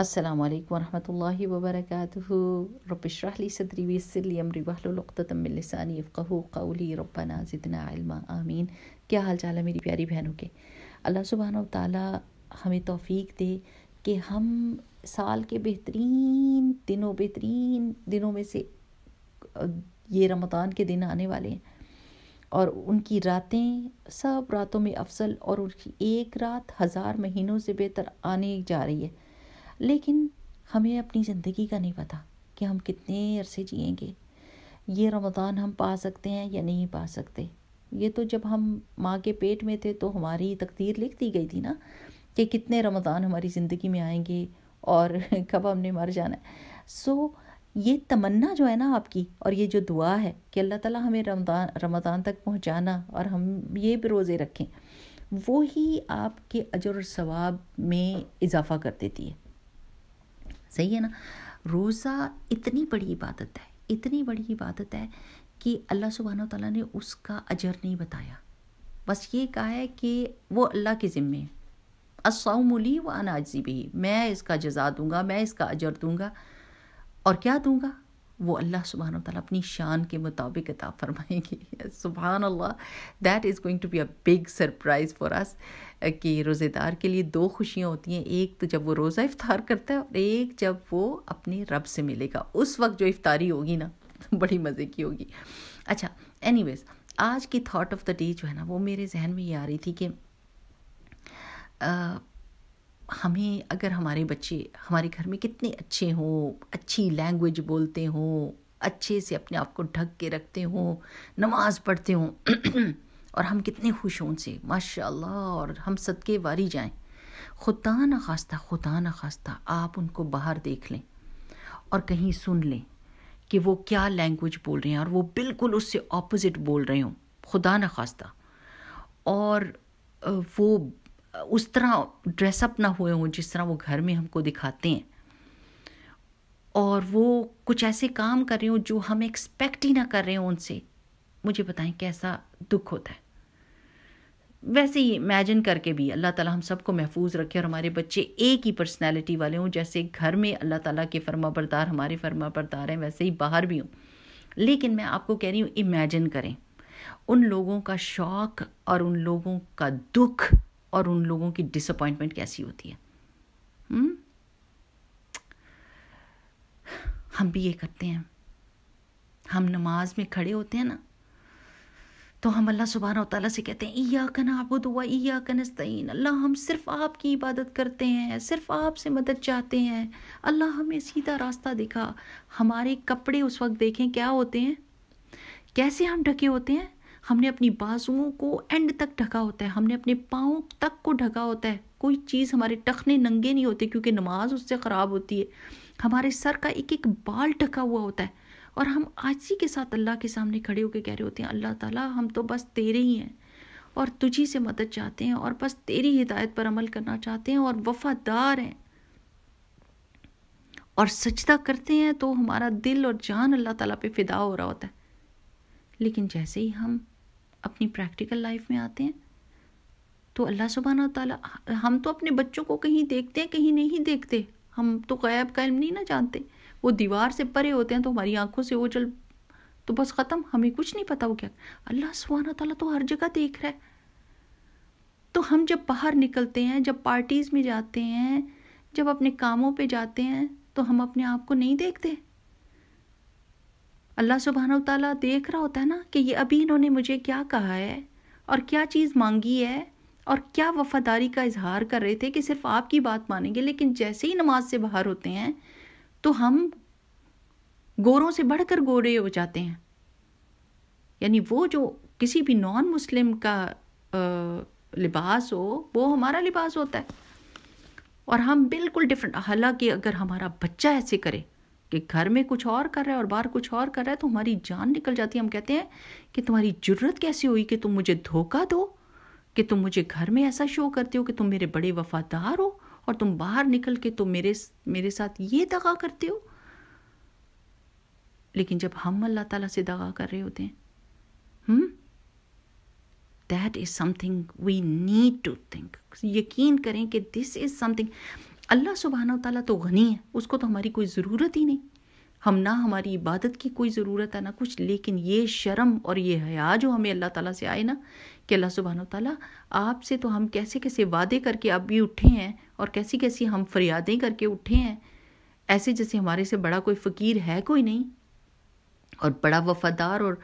अस्सलाम वालेकुम वरहमतुल्लाहि वबरकातुहु रब इशरह ली सदरी वयस्सिर ली अमरी वहलुल उक़दतम मिन लिसानी यफ़क़हू क़ौली रब्बना ज़िदना इल्मा आमीन क्या हाल चाल है मेरी प्यारी बहनों के अल्लाह सुबहान ताला हमें तौफीक दे कि हम साल के बेहतरीन दिनों बेहतरीन दिनों में से ये रमदान के दिन आने वाले हैं और उनकी रातें सब रातों में अफजल और उनकी एक रात हज़ार महीनों से बेहतर आने जा रही है लेकिन हमें अपनी ज़िंदगी का नहीं पता कि हम कितने अरसे जिएंगे ये रमज़ान हम पा सकते हैं या नहीं पा सकते ये तो जब हम माँ के पेट में थे तो हमारी तकदीर लिख दी गई थी ना कि कितने रमज़ान हमारी ज़िंदगी में आएंगे और कब हमने मर जाना है सो ये तमन्ना जो है ना आपकी और ये जो दुआ है कि अल्लाह ताला हमें रमदान रमदान तक पहुंचाना और हम ये भी रोज़े रखें वो ही आपके अजर और सवाब में इजाफ़ा कर देती है सही है ना रोज़ा इतनी बड़ी इबादत है इतनी बड़ी इबादत है कि अल्लाह सुबहान तला ने उसका अजर नहीं बताया बस ये कहा है कि वो अल्लाह के ज़िम्मे है असौमली व अनाजी भी मैं इसका जजा दूंगा मैं इसका अजर दूंगा और क्या दूंगा वो अल्लाह सुबहान तला अपनी शान के मुताबिक अता फरमाएंगे सुबहान अल्लाह that is going to be a big surprise for us कि रोज़ेदार के लिए दो खुशियाँ होती हैं एक तो जब वो रोज़ा इफ़ार करता है और एक जब वो अपने रब से मिलेगा उस वक्त जो इफ़ारी होगी ना बड़ी मज़े की होगी अच्छा एनी आज की थाट ऑफ द डे जो है ना वो मेरे जहन में ये आ रही थी कि हमें अगर हमारे बच्चे हमारे घर में कितने अच्छे हों अच्छी लैंग्वेज बोलते हों अच्छे से अपने आप को ढक के रखते हों नमाज पढ़ते हों और हम कितने खुश हों उनसे माशाल्लाह और हम सदके वारी जाएं खुदा न खास्ता खुदा न खास्ता आप उनको बाहर देख लें और कहीं सुन लें कि वो क्या लैंग्वेज बोल रहे हैं और वो बिल्कुल उससे ऑपोजिट बोल रहे हों खुदा न खास्ता और वो उस तरह ड्रेसअप ना हुए हों जिस तरह वो घर में हमको दिखाते हैं और वो कुछ ऐसे काम कर रहे हों जो हम एक्सपेक्ट ही ना कर रहे हों उनसे मुझे बताएं कैसा दुख होता है वैसे ही इमेजिन करके भी अल्लाह ताला हम सबको महफूज रखे और हमारे बच्चे एक ही पर्सनैलिटी वाले हों जैसे घर में अल्लाह ताला के फर्मा बरदार हमारे फर्मा बरदार हैं वैसे ही बाहर भी हों लेकिन मैं आपको कह रही हूँ इमेजिन करें उन लोगों का शौक़ और उन लोगों का दुख और उन लोगों की डिसअपॉइंटमेंट कैसी होती है हुँ? हम्म? हम भी ये करते हैं हम नमाज में खड़े होते हैं ना तो हम अल्लाह सुबहाना तला से कहते हैं ईया कन आपको दुआ ईया कनस्तैन अल्लाह हम सिर्फ़ आपकी इबादत करते हैं सिर्फ़ आपसे मदद चाहते हैं अल्लाह हमें सीधा रास्ता दिखा हमारे कपड़े उस वक्त देखें क्या होते हैं कैसे हम ढके होते हैं हमने अपनी बाजुओं को एंड तक ढका होता है हमने अपने पाँव तक को ढका होता है कोई चीज़ हमारे टखने नंगे नहीं होते क्योंकि नमाज उससे ख़राब होती है हमारे सर का एक एक बाल ढका हुआ होता है और हम आजी के साथ अल्लाह के सामने खड़े होकर कह रहे होते हैं अल्लाह ताला हम तो बस तेरे ही हैं और तुझी से मदद चाहते हैं और बस तेरी हिदायत पर अमल करना चाहते हैं और वफादार हैं और सचदा करते हैं तो हमारा दिल और जान अल्लाह ताला पे फिदा हो रहा होता है लेकिन जैसे ही हम अपनी प्रैक्टिकल लाइफ में आते हैं तो अल्लाह सुबहाना तला हम तो अपने बच्चों को कहीं देखते हैं कहीं नहीं देखते हम तो गैब का नहीं ना जानते वो दीवार से परे होते हैं तो हमारी आंखों से वो चल तो बस ख़त्म हमें कुछ नहीं पता वो क्या अल्लाह सुबहाना तला तो हर जगह देख रहा है तो हम जब बाहर निकलते हैं जब पार्टीज़ में जाते हैं जब अपने कामों पे जाते हैं तो हम अपने आप को नहीं देखते अल्लाह सुबहान तला देख रहा होता है ना कि ये अभी इन्होंने मुझे क्या कहा है और क्या चीज़ मांगी है और क्या वफादारी का इजहार कर रहे थे कि सिर्फ आपकी बात मानेंगे लेकिन जैसे ही नमाज से बाहर होते हैं तो हम गोरों से बढ़कर गोरे हो जाते हैं यानी वो जो किसी भी नॉन मुस्लिम का आ, लिबास हो वो हमारा लिबास होता है और हम बिल्कुल डिफरेंट हालांकि अगर हमारा बच्चा ऐसे करे कि घर में कुछ और कर रहा है और बाहर कुछ और कर रहा है तो हमारी जान निकल जाती है हम कहते हैं कि तुम्हारी जरूरत कैसी हुई कि तुम मुझे धोखा दो कि तुम मुझे घर में ऐसा शो करते हो कि तुम मेरे बड़े वफादार हो और तुम बाहर निकल के तुम तो मेरे मेरे साथ ये दगा करते हो लेकिन जब हम अल्लाह ताला से दगा कर रहे होते हैं हम that is something we need to think यकीन करें कि दिस इज़ समथिंग अल्लाह सुबहाना तला तो गनी है उसको तो हमारी कोई ज़रूरत ही नहीं हम ना हमारी इबादत की कोई ज़रूरत है ना कुछ लेकिन ये शर्म और ये हया जो हमें अल्लाह ताला से आए ना कि अल्लाह सुबहान तला आपसे तो हम कैसे कैसे वादे करके अब भी उठे हैं और कैसी कैसी हम फरियादें करके उठे हैं ऐसे जैसे हमारे से बड़ा कोई फ़कीर है कोई नहीं और बड़ा वफ़ादार और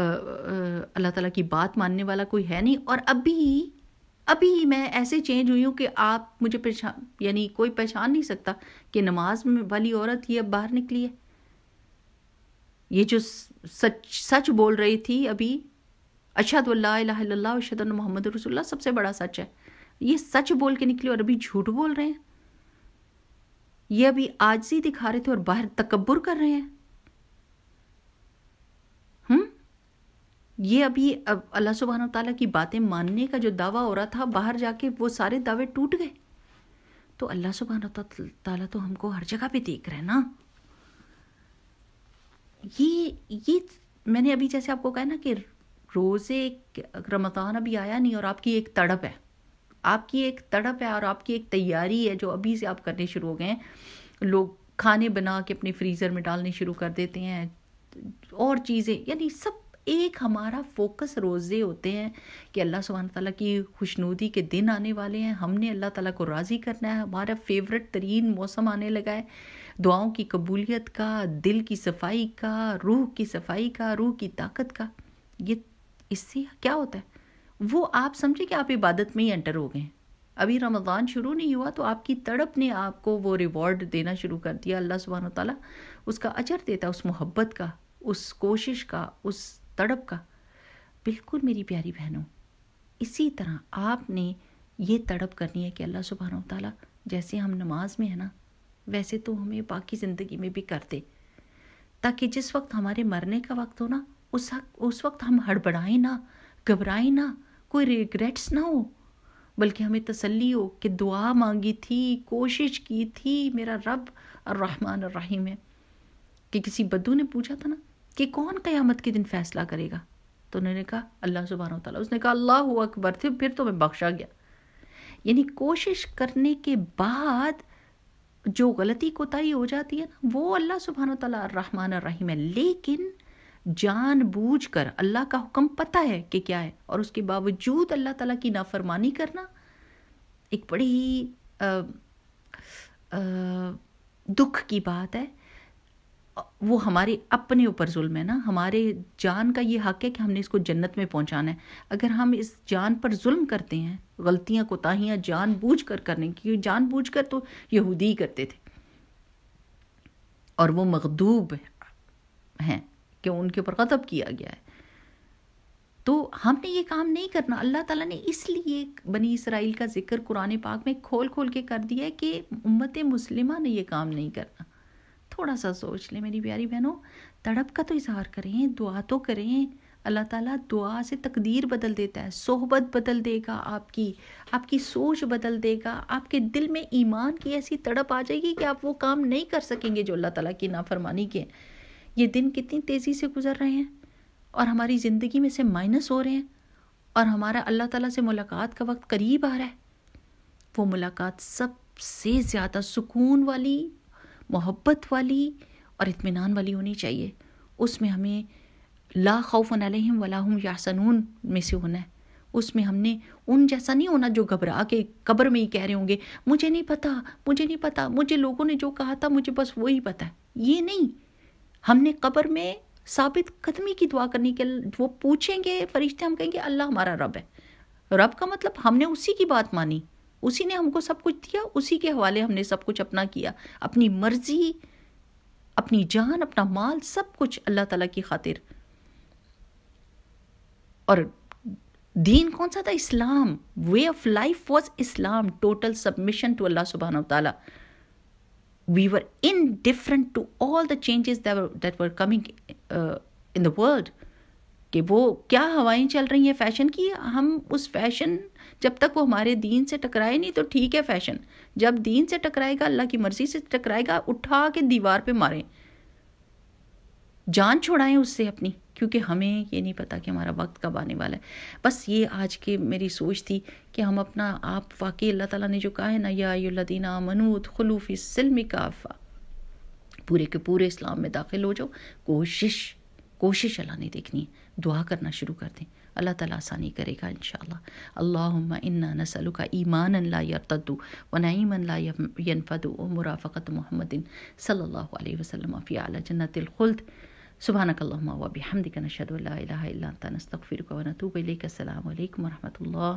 अल्लाह ताला की बात मानने वाला कोई है नहीं और अभी अभी मैं ऐसे चेंज हुई हूँ कि आप मुझे पहचान यानी कोई पहचान नहीं सकता कि नमाज में वाली औरत ये अब बाहर निकली है ये जो सच सच बोल रही थी अभी अशद अशद मोहम्मद रसुल्ला सबसे बड़ा सच है ये सच बोल के निकली और अभी झूठ बोल रहे हैं ये अभी आज ही दिखा रहे थे और बाहर तकबर कर रहे हैं ये अभी अब अल्लाह सुबहान तला की बातें मानने का जो दावा हो रहा था बाहर जाके वो सारे दावे टूट गए तो अल्लाह सुबहान तला तो हमको हर जगह पे देख रहे हैं ना ये ये मैंने अभी जैसे आपको कहा ना कि रोज़े रमतान अभी आया नहीं और आपकी एक तड़प है आपकी एक तड़प है और आपकी एक तैयारी है जो अभी से आप करने शुरू हो गए हैं लोग खाने बना के अपने फ्रीज़र में डालने शुरू कर देते हैं और चीज़ें यानी सब एक हमारा फोकस रोज़े होते हैं कि अल्लाह सुबहान ताली की खुशनूदी के दिन आने वाले हैं हमने अल्लाह ताला को राज़ी करना है हमारा फेवरेट तरीन मौसम आने लगा है दुआओं की कबूलियत का दिल की सफाई का रूह की सफाई का रूह की ताकत का ये इससे क्या होता है वो आप समझे कि आप इबादत में ही एंटर हो गए अभी रमज़ान शुरू नहीं हुआ तो आपकी तड़प ने आपको वो रिवॉर्ड देना शुरू कर दिया अल्लाह सुबहान ताली उसका अजर देता उस मोहब्बत का उस कोशिश का उस तड़प का बिल्कुल मेरी प्यारी बहनों इसी तरह आपने ये तड़प करनी है कि अल्लाह सुबहान ताला जैसे हम नमाज में है ना वैसे तो हमें बाकी ज़िंदगी में भी कर दे ताकि जिस वक्त हमारे मरने का वक्त हो ना उस उस वक्त हम हड़बड़ाएं ना घबराएं ना कोई रिग्रेट्स ना हो बल्कि हमें तसल्ली हो कि दुआ मांगी थी कोशिश की थी मेरा रब और रहमान और रहीम है कि किसी बद्दू ने पूछा था ना कि कौन क़यामत के दिन फैसला करेगा तो उन्होंने कहा अल्लाह सुबहान तला उसने कहा अल्लाह अकबर थे फिर तो मैं बख्शा गया यानी कोशिश करने के बाद जो गलती कोताही हो जाती है ना वो अल्लाह सुबहान तला रहमान रहीम है लेकिन जान बूझ कर अल्लाह का हुक्म पता है कि क्या है और उसके बावजूद अल्लाह तला की नाफरमानी करना एक बड़ी ही दुख की बात है वो हमारे अपने ऊपर जुल्म है ना हमारे जान का ये हक है कि हमने इसको जन्नत में पहुंचाना है अगर हम इस जान पर जुल्म करते हैं गलतियां कोताहियां बूझ कर करने की जान बूझ कर तो यहूदी करते थे और वो मखदूब हैं कि उनके ऊपर गतब किया गया है तो हमने ये काम नहीं करना अल्लाह ताला ने इसलिए बनी इसराइल का जिक्र कुरान पाक में खोल खोल के कर दिया है कि उम्मत मुस्लिमा ने ये काम नहीं करना थोड़ा सा सोच लें मेरी प्यारी बहनों तड़प का तो इजहार करें दुआ तो करें अल्लाह ताला दुआ से तकदीर बदल देता है सोहबत बदल देगा आपकी आपकी सोच बदल देगा आपके दिल में ईमान की ऐसी तड़प आ जाएगी कि आप वो काम नहीं कर सकेंगे जो अल्लाह ताला की नाफरमानी के ये दिन कितनी तेज़ी से गुजर रहे हैं और हमारी ज़िंदगी में से माइनस हो रहे हैं और हमारा अल्लाह ताला से मुलाकात का वक्त करीब आ रहा है वो मुलाकात सबसे ज़्यादा सुकून वाली मोहब्बत वाली और इतमान वाली होनी चाहिए उसमें हमें ला खौफ अलहम वलाहम यासनून में से होना है उसमें हमने उन जैसा नहीं होना जो घबरा के कब्र में ही कह रहे होंगे मुझे नहीं पता मुझे नहीं पता मुझे लोगों ने जो कहा था मुझे बस वही पता है ये नहीं हमने कब्र में साबित कदमी की दुआ करने के वो पूछेंगे फरिश्ते हम कहेंगे अल्लाह हमारा रब है रब का मतलब हमने उसी की बात मानी उसी ने हमको सब कुछ दिया उसी के हवाले हमने सब कुछ अपना किया अपनी मर्जी अपनी जान अपना माल सब कुछ अल्लाह ताला की खातिर और दीन कौन सा था Islam way of life was Islam total submission to Allah सुबहान तला we were indifferent to all the changes that were coming in the world कि वो क्या हवाएं चल रही हैं फैशन की हम उस फैशन जब तक वो हमारे दीन से टकराए नहीं तो ठीक है फैशन जब दीन से टकराएगा अल्लाह की मर्जी से टकराएगा उठा के दीवार पे मारें जान छुड़ाएं उससे अपनी क्योंकि हमें ये नहीं पता कि हमारा वक्त कब आने वाला है बस ये आज के मेरी सोच थी कि हम अपना आप वाकई अल्लाह ताला ने जो कहा है ना यादीना मनूत खलूफ़ी सिल्म काफ़ा पूरे के पूरे इस्लाम में दाखिल हो जाओ कोशिश कोशिश अल्लाह ने देखनी है दुआ करना शुरू कर दें अल्लाह ताला आसानी करेगा इन अल्लाहुम्मा इन्ना नसलु का ईमान ला यरतद्दु व नईमन ला यनफदु व मुराफ़त मोहम्मदिन सल्लल्लाहु अलैहि वसल्लम फ़ी आला जन्नतिल खुल्द सुबहानक अल्लाहुम्मा व बिहमदिक नशहदु ला इलाहा इल्ला अंत नस्तगफिरुक व नतूबु